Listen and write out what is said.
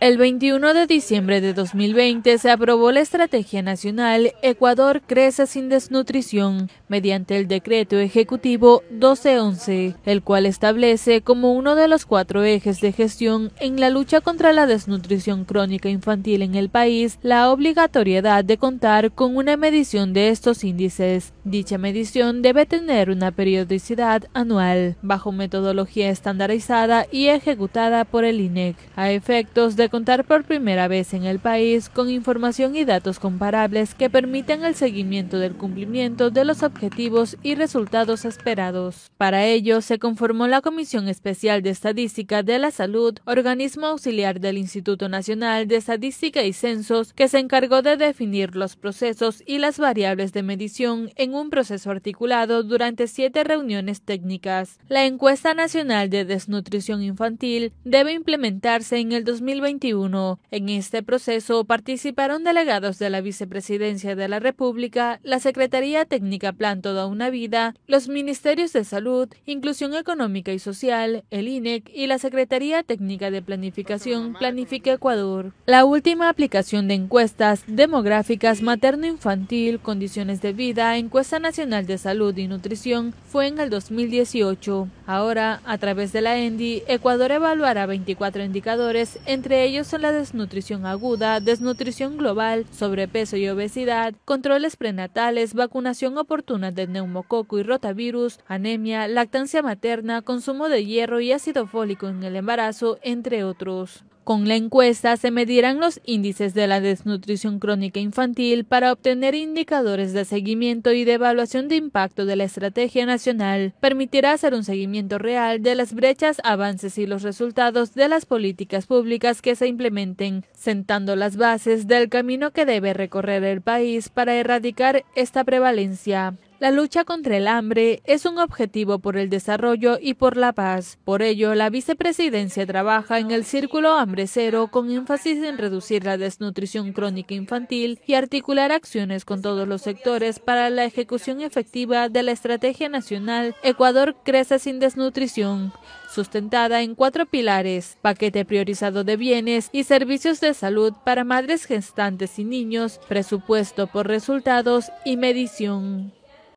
El 21 de diciembre de 2020 se aprobó la Estrategia Nacional Ecuador Crece sin Desnutrición mediante el decreto ejecutivo 1211, el cual establece como uno de los cuatro ejes de gestión en la lucha contra la desnutrición crónica infantil en el país la obligatoriedad de contar con una medición de estos índices. Dicha medición debe tener una periodicidad anual, bajo metodología estandarizada y ejecutada por el INEC, a efectos de contar por primera vez en el país con información y datos comparables que permitan el seguimiento del cumplimiento de los objetivos y resultados esperados. Para ello, se conformó la Comisión Especial de Estadística de la Salud, organismo auxiliar del Instituto Nacional de Estadística y Censos, que se encargó de definir los procesos y las variables de medición en un proceso articulado durante siete reuniones técnicas. La encuesta nacional de desnutrición infantil debe implementarse en el 2021 en este proceso participaron delegados de la Vicepresidencia de la República, la Secretaría Técnica Plan Toda una Vida, los Ministerios de Salud, Inclusión Económica y Social, el INEC y la Secretaría Técnica de Planificación Planifica Ecuador. La última aplicación de encuestas demográficas materno-infantil, condiciones de vida, encuesta nacional de salud y nutrición fue en el 2018. Ahora, a través de la ENDI, Ecuador evaluará 24 indicadores, entre ellos ellos son la desnutrición aguda, desnutrición global, sobrepeso y obesidad, controles prenatales, vacunación oportuna de neumococo y rotavirus, anemia, lactancia materna, consumo de hierro y ácido fólico en el embarazo, entre otros. Con la encuesta se medirán los índices de la desnutrición crónica infantil para obtener indicadores de seguimiento y de evaluación de impacto de la estrategia nacional. Permitirá hacer un seguimiento real de las brechas, avances y los resultados de las políticas públicas que se implementen, sentando las bases del camino que debe recorrer el país para erradicar esta prevalencia. La lucha contra el hambre es un objetivo por el desarrollo y por la paz. Por ello, la vicepresidencia trabaja en el Círculo Hambre Cero con énfasis en reducir la desnutrición crónica infantil y articular acciones con todos los sectores para la ejecución efectiva de la Estrategia Nacional Ecuador Crece sin Desnutrición, sustentada en cuatro pilares, paquete priorizado de bienes y servicios de salud para madres gestantes y niños, presupuesto por resultados y medición.